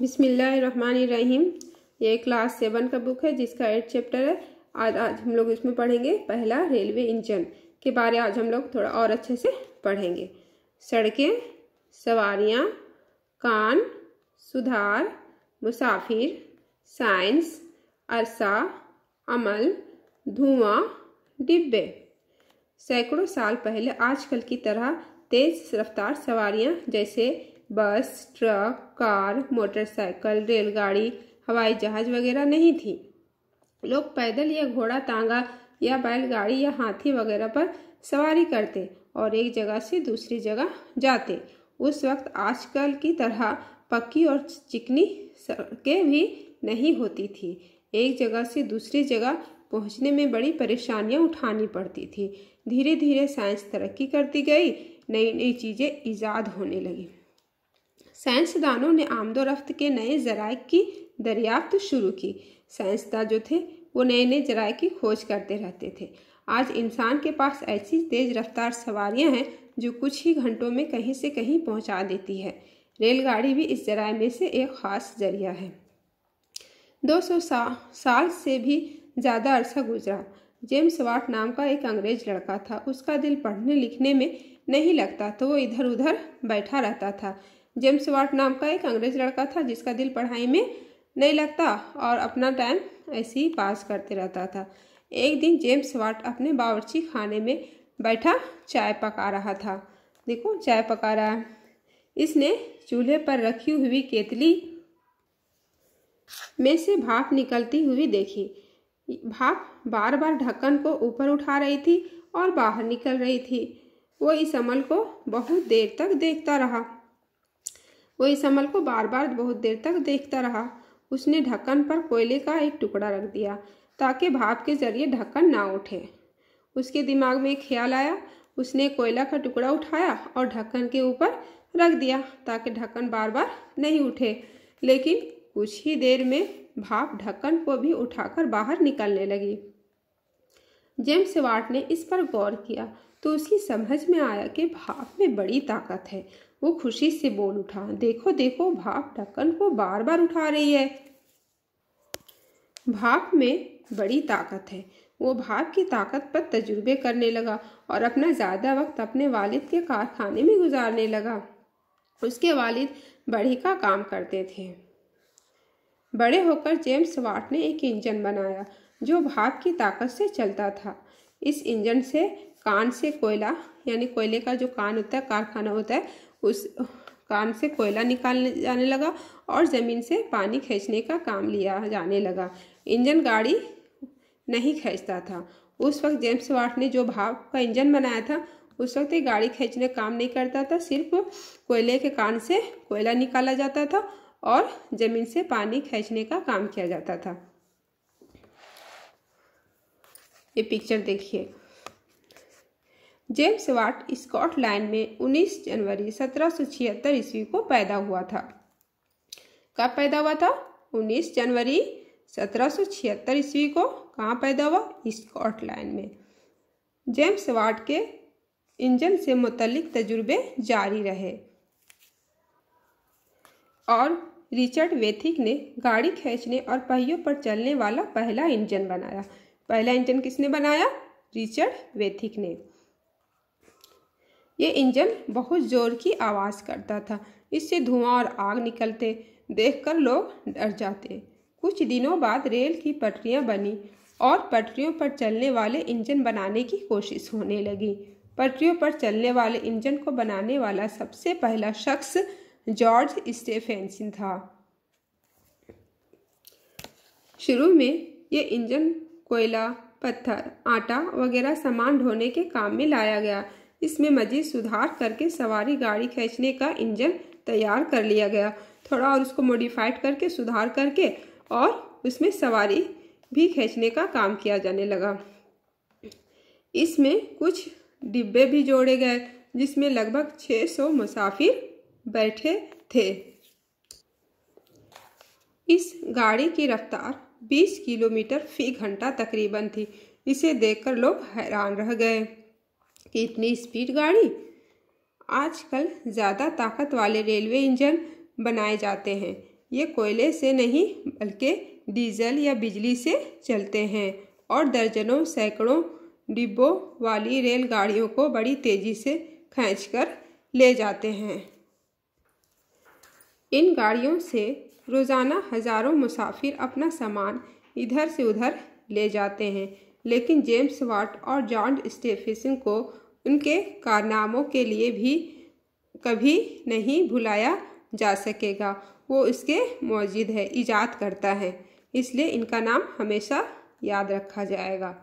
बिसमीम ये class seven का बुक है जिसका एट चैप्टर है आज आज हम लोग इसमें पढ़ेंगे पहला रेलवे इंजन के बारे आज हम लोग थोड़ा और अच्छे से पढ़ेंगे सड़कें सवारियाँ कान सुधार मुसाफिर साइंस अरसा अमल धुआं डिब्बे सैकड़ों साल पहले आजकल की तरह तेज़ रफ्तार सवारियाँ जैसे बस ट्रक कार मोटरसाइकिल रेलगाड़ी हवाई जहाज वगैरह नहीं थी लोग पैदल या घोड़ा तांगा या बैलगाड़ी या हाथी वगैरह पर सवारी करते और एक जगह से दूसरी जगह जाते उस वक्त आजकल की तरह पक्की और चिकनी सड़कें भी नहीं होती थी एक जगह से दूसरी जगह पहुंचने में बड़ी परेशानियां उठानी पड़ती थी धीरे धीरे साइंस तरक्की करती गई नई नई चीज़ें ईजाद होने लगी साइंसदानों ने आमदो रफ्त के नए जराए की दरियाफ्त शुरू की साइंसदान जो थे वो नए नए जराए की खोज करते रहते थे आज इंसान के पास ऐसी तेज रफ्तार सवारियां हैं जो कुछ ही घंटों में कहीं से कहीं पहुंचा देती है रेलगाड़ी भी इस जराए में से एक ख़ास जरिया है 200 सा, साल से भी ज़्यादा अरसा गुजरा जेम्स वाट नाम का एक अंग्रेज लड़का था उसका दिल पढ़ने लिखने में नहीं लगता तो वो इधर उधर बैठा रहता था जेम्स वाट नाम का एक अंग्रेज लड़का था जिसका दिल पढ़ाई में नहीं लगता और अपना टाइम ऐसे ही पास करते रहता था एक दिन जेम्स वाट अपने बावर्ची खाने में बैठा चाय पका रहा था देखो चाय पका रहा है इसने चूल्हे पर रखी हुई केतली में से भाप निकलती हुई देखी भाप बार बार ढक्कन को ऊपर उठा रही थी और बाहर निकल रही थी वो इस अमल को बहुत देर तक देखता रहा वो इस अमल को बार बार बहुत देर तक देखता रहा उसने ढक्कन पर कोयले का एक टुकड़ा रख दिया ताकि भाप के जरिए ढक्कन ना उठे उसके दिमाग में एक ख्याल आया उसने कोयला का टुकड़ा उठाया और ढक्कन के ऊपर रख दिया ताकि ढक्कन बार बार नहीं उठे लेकिन कुछ ही देर में भाप ढक्कन को भी उठाकर बाहर निकलने लगी जेम्स वाट ने इस पर गौर किया तो उसकी समझ में आया कि भाप में बड़ी ताकत है वो खुशी से बोल उठा देखो देखो भाप ढक्कन को बार बार उठा रही है भाप में बड़ी ताकत है वो भाप की ताकत पर तजुर्बे करने लगा और अपना ज़्यादा वक्त अपने वालिद के कारखाने में गुजारने लगा उसके वालिद बड़ी का काम करते थे बड़े होकर जेम्स वाट ने एक इंजन बनाया जो भाप की ताकत से चलता था इस इंजन से कान से कोयला यानी कोयले का जो कान होता है कारखाना होता है उस कान से कोयला निकालने जाने लगा और ज़मीन से पानी खींचने का काम लिया जाने लगा इंजन गाड़ी नहीं खींचता था उस वक्त जेम्स वाट ने जो भाव का इंजन बनाया था उस वक्त ये गाड़ी खींचने काम नहीं करता था सिर्फ कोयले के कान से कोयला निकाला जाता था और ज़मीन से पानी खींचने का काम किया जाता था ये पिक्चर देखिए जेम्स वाट स्कॉटलैंड में 19 जनवरी सत्रह ईस्वी को पैदा हुआ था कब पैदा हुआ था 19 जनवरी सत्रह ईस्वी को कहाँ पैदा हुआ स्कॉटलैंड में जेम्स वाट के इंजन से मुतलिक तजुर्बे जारी रहे और रिचर्ड वेथिक ने गाड़ी खींचने और पहियों पर चलने वाला पहला इंजन बनाया पहला इंजन किसने बनाया रिचर्ड वेथिक ने ये इंजन बहुत ज़ोर की आवाज़ करता था इससे धुआं और आग निकलते देखकर लोग डर जाते कुछ दिनों बाद रेल की पटरियां बनी और पटरियों पर चलने वाले इंजन बनाने की कोशिश होने लगी पटरियों पर चलने वाले इंजन को बनाने वाला सबसे पहला शख्स जॉर्ज स्टेफेंसिन था शुरू में ये इंजन कोयला पत्थर आटा वगैरह सामान ढोने के काम में लाया गया इसमें मजीद सुधार करके सवारी गाड़ी खींचने का इंजन तैयार कर लिया गया थोड़ा और उसको मॉडिफाइड करके सुधार करके और उसमें सवारी भी खींचने का काम किया जाने लगा इसमें कुछ डिब्बे भी जोड़े गए जिसमें लगभग 600 मुसाफिर बैठे थे इस गाड़ी की रफ्तार 20 किलोमीटर फी घंटा तकरीबन थी इसे देखकर लोग हैरान रह गए कि इतनी स्पीड गाड़ी आजकल ज़्यादा ताकत वाले रेलवे इंजन बनाए जाते हैं ये कोयले से नहीं बल्कि डीजल या बिजली से चलते हैं और दर्जनों सैकड़ों डिब्बों वाली रेलगाड़ियों को बड़ी तेज़ी से खींचकर ले जाते हैं इन गाड़ियों से रोज़ाना हज़ारों मुसाफिर अपना सामान इधर से उधर ले जाते हैं लेकिन जेम्स वाट और जॉन स्टेफिसन को उनके कारनामों के लिए भी कभी नहीं भुलाया जा सकेगा वो इसके मौजूद है ईजाद करता है इसलिए इनका नाम हमेशा याद रखा जाएगा